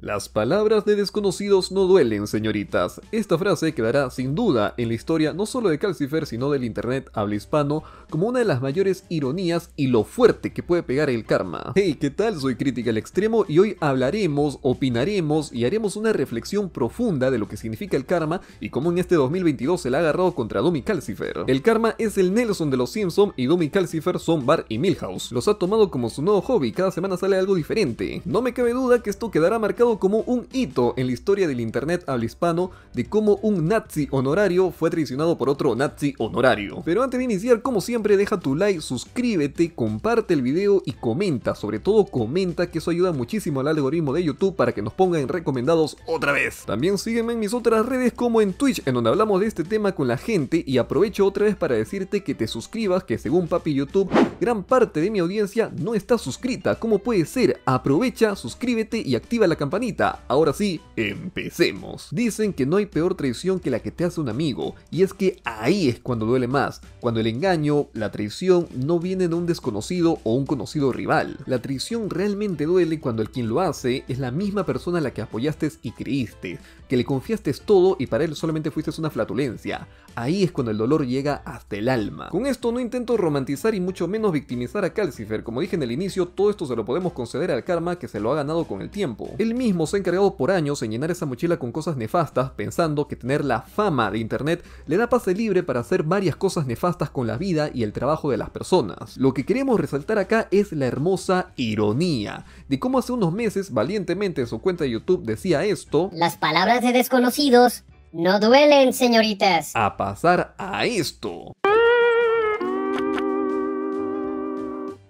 Las palabras de desconocidos no duelen, señoritas. Esta frase quedará sin duda en la historia no solo de Calcifer, sino del internet habla hispano, como una de las mayores ironías y lo fuerte que puede pegar el karma. Hey, ¿qué tal? Soy Crítica al Extremo y hoy hablaremos, opinaremos y haremos una reflexión profunda de lo que significa el karma y cómo en este 2022 se la ha agarrado contra Domi Calcifer. El karma es el Nelson de los Simpson y Domi Calcifer son Bar y Milhouse. Los ha tomado como su nuevo hobby, cada semana sale algo diferente. No me cabe duda que esto quedará marcado como un hito en la historia del Internet al hispano de cómo un nazi honorario fue traicionado por otro nazi honorario. Pero antes de iniciar, como siempre, deja tu like, suscríbete, comparte el video y comenta, sobre todo comenta que eso ayuda muchísimo al algoritmo de YouTube para que nos pongan recomendados otra vez. También sígueme en mis otras redes como en Twitch, en donde hablamos de este tema con la gente y aprovecho otra vez para decirte que te suscribas, que según Papi YouTube, gran parte de mi audiencia no está suscrita. ¿Cómo puede ser? Aprovecha, suscríbete y activa la campana Ahora sí, empecemos. Dicen que no hay peor traición que la que te hace un amigo, y es que ahí es cuando duele más, cuando el engaño, la traición no viene de un desconocido o un conocido rival. La traición realmente duele cuando el quien lo hace es la misma persona a la que apoyaste y creíste, que le confiaste todo y para él solamente fuiste una flatulencia ahí es cuando el dolor llega hasta el alma. Con esto no intento romantizar y mucho menos victimizar a Calcifer, como dije en el inicio, todo esto se lo podemos conceder al karma que se lo ha ganado con el tiempo. Él mismo se ha encargado por años en llenar esa mochila con cosas nefastas, pensando que tener la fama de internet le da pase libre para hacer varias cosas nefastas con la vida y el trabajo de las personas. Lo que queremos resaltar acá es la hermosa ironía, de cómo hace unos meses valientemente en su cuenta de YouTube decía esto, las palabras de desconocidos no duelen, señoritas. A pasar a esto.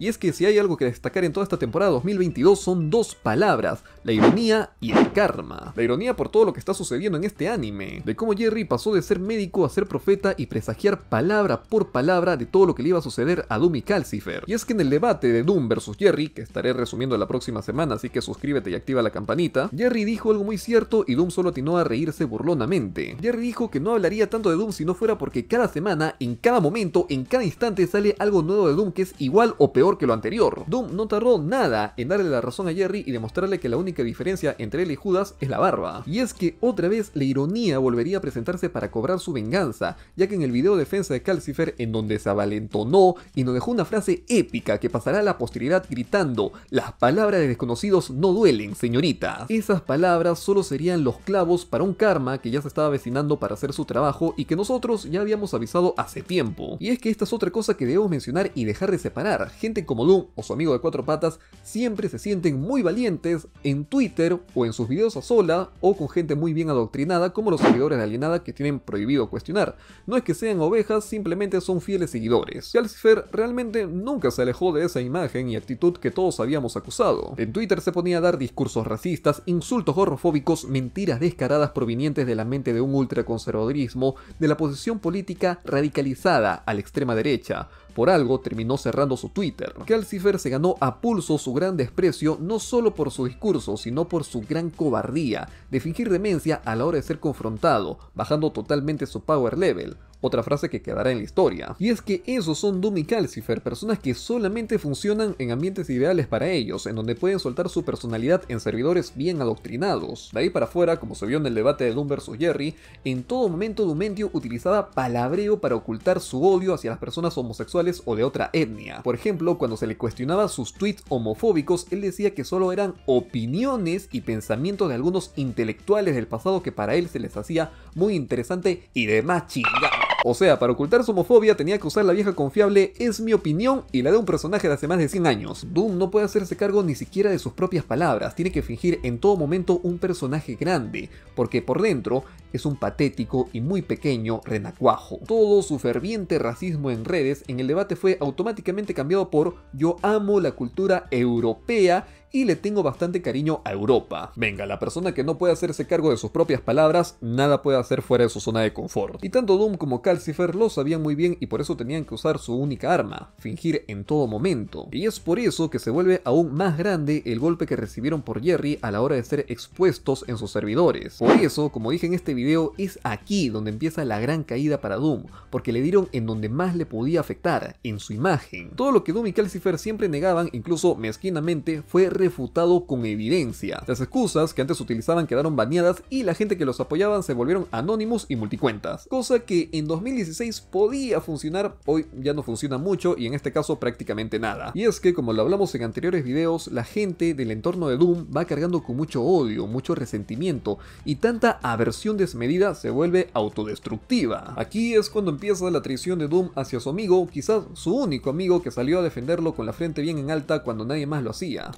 Y es que si hay algo que destacar en toda esta temporada 2022 son dos palabras, la ironía y el karma. La ironía por todo lo que está sucediendo en este anime, de cómo Jerry pasó de ser médico a ser profeta y presagiar palabra por palabra de todo lo que le iba a suceder a Doom y Calcifer. Y es que en el debate de Doom versus Jerry, que estaré resumiendo la próxima semana, así que suscríbete y activa la campanita, Jerry dijo algo muy cierto y Doom solo atinó a reírse burlonamente. Jerry dijo que no hablaría tanto de Doom si no fuera porque cada semana, en cada momento, en cada instante sale algo nuevo de Doom que es igual o peor que lo anterior. Doom no tardó nada en darle la razón a Jerry y demostrarle que la única diferencia entre él y Judas es la barba. Y es que otra vez la ironía volvería a presentarse para cobrar su venganza, ya que en el video defensa de Calcifer en donde se avalentonó y nos dejó una frase épica que pasará a la posteridad gritando, las palabras de desconocidos no duelen, señorita. Esas palabras solo serían los clavos para un karma que ya se estaba avecinando para hacer su trabajo y que nosotros ya habíamos avisado hace tiempo. Y es que esta es otra cosa que debemos mencionar y dejar de separar. Gente como Doom o su amigo de cuatro patas siempre se sienten muy valientes en Twitter o en sus videos a sola o con gente muy bien adoctrinada como los seguidores de Alienada que tienen prohibido cuestionar. No es que sean ovejas, simplemente son fieles seguidores. Calcifer realmente nunca se alejó de esa imagen y actitud que todos habíamos acusado. En Twitter se ponía a dar discursos racistas, insultos horrofóbicos, mentiras descaradas provenientes de la mente de un ultraconservadurismo, de la posición política radicalizada a la extrema derecha, por algo terminó cerrando su Twitter. Calcifer se ganó a pulso su gran desprecio no solo por su discurso, sino por su gran cobardía de fingir demencia a la hora de ser confrontado, bajando totalmente su power level. Otra frase que quedará en la historia. Y es que esos son Doom y Calcifer, personas que solamente funcionan en ambientes ideales para ellos, en donde pueden soltar su personalidad en servidores bien adoctrinados. De ahí para afuera, como se vio en el debate de Doom vs Jerry, en todo momento Dumentio utilizaba palabreo para ocultar su odio hacia las personas homosexuales o de otra etnia. Por ejemplo, cuando se le cuestionaba sus tweets homofóbicos, él decía que solo eran opiniones y pensamientos de algunos intelectuales del pasado que para él se les hacía muy interesante y demás chingada. O sea, para ocultar su homofobia tenía que usar la vieja confiable, es mi opinión, y la de un personaje de hace más de 100 años. Doom no puede hacerse cargo ni siquiera de sus propias palabras, tiene que fingir en todo momento un personaje grande, porque por dentro es un patético y muy pequeño renacuajo. Todo su ferviente racismo en redes en el debate fue automáticamente cambiado por yo amo la cultura europea y le tengo bastante cariño a Europa. Venga, la persona que no puede hacerse cargo de sus propias palabras, nada puede hacer fuera de su zona de confort. Y tanto Doom como Calcifer lo sabían muy bien y por eso tenían que usar su única arma, fingir en todo momento. Y es por eso que se vuelve aún más grande el golpe que recibieron por Jerry a la hora de ser expuestos en sus servidores. Por eso, como dije en este video es aquí donde empieza la gran caída para Doom, porque le dieron en donde más le podía afectar, en su imagen. Todo lo que Doom y Calcifer siempre negaban, incluso mezquinamente, fue refutado con evidencia. Las excusas que antes utilizaban quedaron baneadas y la gente que los apoyaban se volvieron anónimos y multicuentas, cosa que en 2016 podía funcionar, hoy ya no funciona mucho y en este caso prácticamente nada. Y es que como lo hablamos en anteriores videos, la gente del entorno de Doom va cargando con mucho odio, mucho resentimiento y tanta aversión de medida se vuelve autodestructiva. Aquí es cuando empieza la traición de Doom hacia su amigo, quizás su único amigo que salió a defenderlo con la frente bien en alta cuando nadie más lo hacía.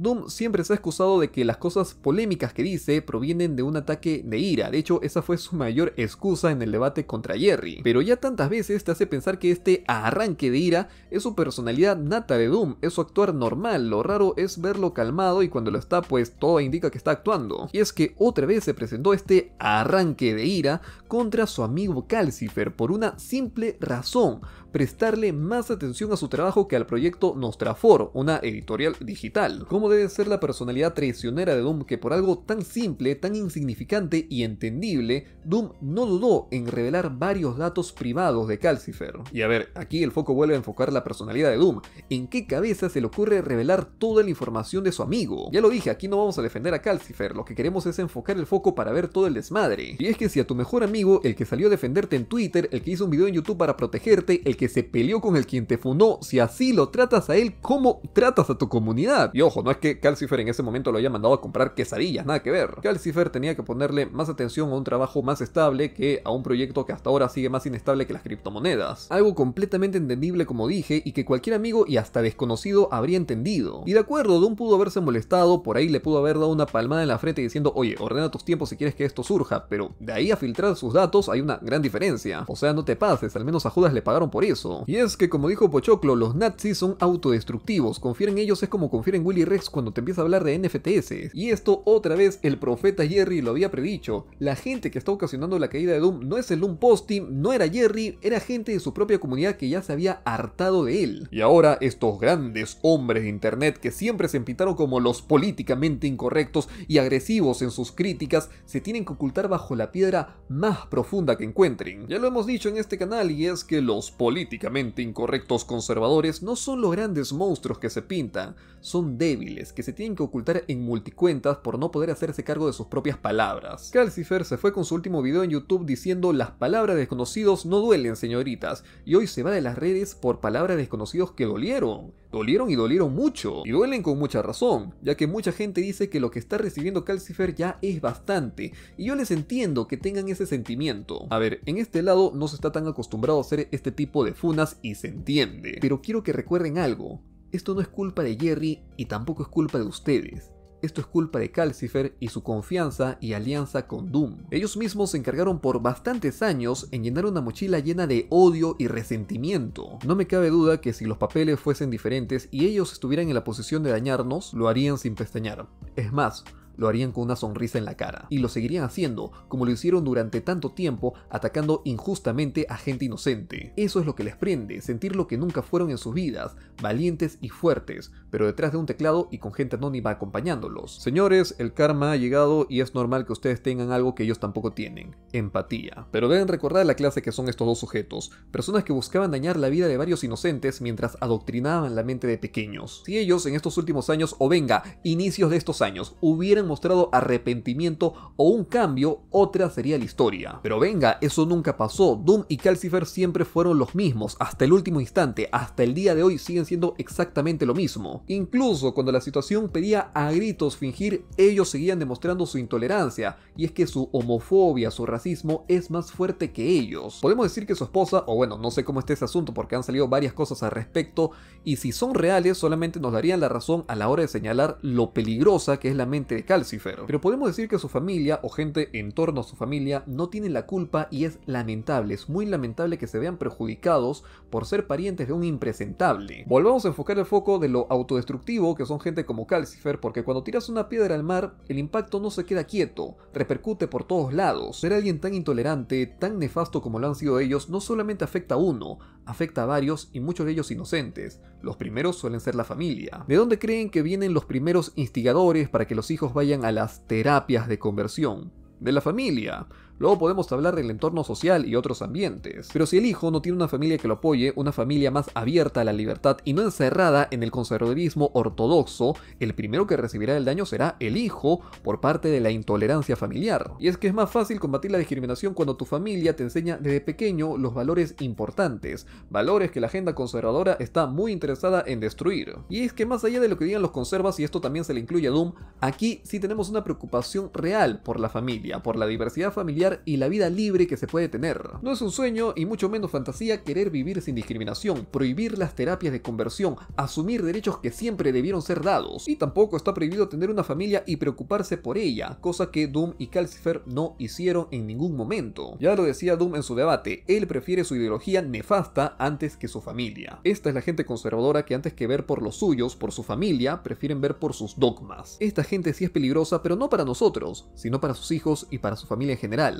Doom siempre se ha excusado de que las cosas polémicas que dice provienen de un ataque de ira, de hecho esa fue su mayor excusa en el debate contra Jerry, pero ya tantas veces te hace pensar que este arranque de ira es su personalidad nata de Doom, es su actuar normal, lo raro es verlo calmado y cuando lo está pues todo indica que está actuando. Y es que otra vez se presentó este arranque de ira contra su amigo Calcifer por una simple razón, prestarle más atención a su trabajo que al proyecto Nostrafor, una editorial digital. ¿Cómo debe ser la personalidad traicionera de Doom que por algo tan simple, tan insignificante y entendible, Doom no dudó en revelar varios datos privados de Calcifer? Y a ver, aquí el foco vuelve a enfocar la personalidad de Doom. ¿En qué cabeza se le ocurre revelar toda la información de su amigo? Ya lo dije, aquí no vamos a defender a Calcifer, lo que queremos es enfocar el foco para ver todo el desmadre. Y es que si a tu mejor amigo, el que salió a defenderte en Twitter, el que hizo un video en YouTube para protegerte, el que se peleó con el quien te fundó si así lo tratas a él, ¿cómo tratas a tu comunidad? Y ojo, no es que Calcifer en ese momento lo haya mandado a comprar quesadillas, nada que ver. Calcifer tenía que ponerle más atención a un trabajo más estable que a un proyecto que hasta ahora sigue más inestable que las criptomonedas. Algo completamente entendible como dije y que cualquier amigo y hasta desconocido habría entendido. Y de acuerdo, Don pudo haberse molestado, por ahí le pudo haber dado una palmada en la frente diciendo, oye, ordena tus tiempos si quieres que esto surja, pero de ahí a filtrar sus datos hay una gran diferencia. O sea, no te pases, al menos a Judas le pagaron por ir. Y es que, como dijo Pochoclo, los nazis son autodestructivos. confieren en ellos es como confieren en Willy Rex cuando te empieza a hablar de NFTs. Y esto otra vez el profeta Jerry lo había predicho. La gente que está ocasionando la caída de Doom no es el Doom no era Jerry, era gente de su propia comunidad que ya se había hartado de él. Y ahora estos grandes hombres de internet que siempre se empitaron como los políticamente incorrectos y agresivos en sus críticas se tienen que ocultar bajo la piedra más profunda que encuentren. Ya lo hemos dicho en este canal y es que los políticos políticamente incorrectos conservadores no son los grandes monstruos que se pintan, son débiles que se tienen que ocultar en multicuentas por no poder hacerse cargo de sus propias palabras. Calcifer se fue con su último video en YouTube diciendo las palabras desconocidos no duelen señoritas y hoy se va de las redes por palabras desconocidos que dolieron. Dolieron y dolieron mucho, y duelen con mucha razón, ya que mucha gente dice que lo que está recibiendo Calcifer ya es bastante, y yo les entiendo que tengan ese sentimiento. A ver, en este lado no se está tan acostumbrado a hacer este tipo de funas y se entiende, pero quiero que recuerden algo, esto no es culpa de Jerry y tampoco es culpa de ustedes. Esto es culpa de Calcifer y su confianza y alianza con Doom. Ellos mismos se encargaron por bastantes años en llenar una mochila llena de odio y resentimiento. No me cabe duda que si los papeles fuesen diferentes y ellos estuvieran en la posición de dañarnos, lo harían sin pestañear. Es más, lo harían con una sonrisa en la cara. Y lo seguirían haciendo, como lo hicieron durante tanto tiempo, atacando injustamente a gente inocente. Eso es lo que les prende, sentir lo que nunca fueron en sus vidas, valientes y fuertes, pero detrás de un teclado y con gente anónima acompañándolos. Señores, el karma ha llegado y es normal que ustedes tengan algo que ellos tampoco tienen, empatía. Pero deben recordar la clase que son estos dos sujetos, personas que buscaban dañar la vida de varios inocentes mientras adoctrinaban la mente de pequeños. Si ellos en estos últimos años, o venga, inicios de estos años, hubieran mostrado arrepentimiento o un cambio, otra sería la historia. Pero venga, eso nunca pasó. Doom y Calcifer siempre fueron los mismos, hasta el último instante, hasta el día de hoy siguen siendo exactamente lo mismo. Incluso cuando la situación pedía a gritos fingir, ellos seguían demostrando su intolerancia, y es que su homofobia, su racismo es más fuerte que ellos. Podemos decir que su esposa, o bueno, no sé cómo está ese asunto porque han salido varias cosas al respecto, y si son reales solamente nos darían la razón a la hora de señalar lo peligrosa que es la mente Calcifero. Pero podemos decir que su familia o gente en torno a su familia no tiene la culpa y es lamentable, es muy lamentable que se vean perjudicados por ser parientes de un impresentable. Volvamos a enfocar el foco de lo autodestructivo que son gente como Calcifer, porque cuando tiras una piedra al mar, el impacto no se queda quieto, repercute por todos lados. Ser alguien tan intolerante, tan nefasto como lo han sido ellos, no solamente afecta a uno, afecta a varios y muchos de ellos inocentes. Los primeros suelen ser la familia. ¿De dónde creen que vienen los primeros instigadores para que los hijos vayan a las terapias de conversión? De la familia. Luego podemos hablar del entorno social y otros ambientes. Pero si el hijo no tiene una familia que lo apoye, una familia más abierta a la libertad y no encerrada en el conservadurismo ortodoxo, el primero que recibirá el daño será el hijo por parte de la intolerancia familiar. Y es que es más fácil combatir la discriminación cuando tu familia te enseña desde pequeño los valores importantes, valores que la agenda conservadora está muy interesada en destruir. Y es que más allá de lo que digan los conservas, y esto también se le incluye a Doom, aquí sí tenemos una preocupación real por la familia, por la diversidad familiar y la vida libre que se puede tener. No es un sueño y mucho menos fantasía querer vivir sin discriminación, prohibir las terapias de conversión, asumir derechos que siempre debieron ser dados, y tampoco está prohibido tener una familia y preocuparse por ella, cosa que Doom y Calcifer no hicieron en ningún momento. Ya lo decía Doom en su debate, él prefiere su ideología nefasta antes que su familia. Esta es la gente conservadora que antes que ver por los suyos, por su familia, prefieren ver por sus dogmas. Esta gente sí es peligrosa, pero no para nosotros, sino para sus hijos y para su familia en general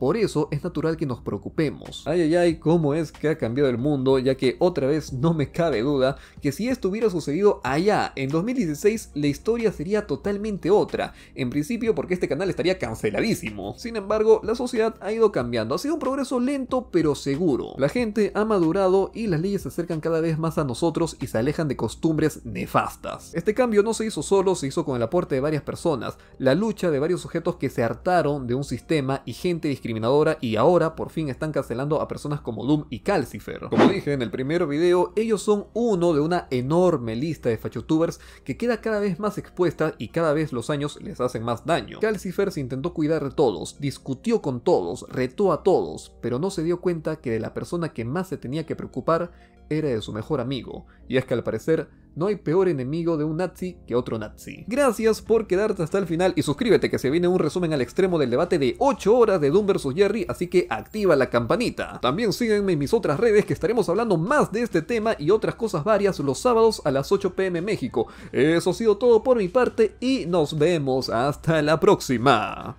Por eso es natural que nos preocupemos. Ay, ay, ay, cómo es que ha cambiado el mundo, ya que otra vez no me cabe duda que si esto hubiera sucedido allá en 2016, la historia sería totalmente otra. En principio porque este canal estaría canceladísimo. Sin embargo, la sociedad ha ido cambiando. Ha sido un progreso lento pero seguro. La gente ha madurado y las leyes se acercan cada vez más a nosotros y se alejan de costumbres nefastas. Este cambio no se hizo solo, se hizo con el aporte de varias personas, la lucha de varios sujetos que se hartaron de un sistema y gente discriminada y ahora por fin están cancelando a personas como Doom y Calcifer. Como dije en el primer video, ellos son uno de una enorme lista de fachotubers que queda cada vez más expuesta y cada vez los años les hacen más daño. Calcifer se intentó cuidar de todos, discutió con todos, retó a todos, pero no se dio cuenta que de la persona que más se tenía que preocupar era de su mejor amigo, y es que al parecer no hay peor enemigo de un nazi que otro nazi. Gracias por quedarte hasta el final y suscríbete que se viene un resumen al extremo del debate de 8 horas de Doom vs Jerry, así que activa la campanita. También sígueme en mis otras redes que estaremos hablando más de este tema y otras cosas varias los sábados a las 8 pm México. Eso ha sido todo por mi parte y nos vemos hasta la próxima.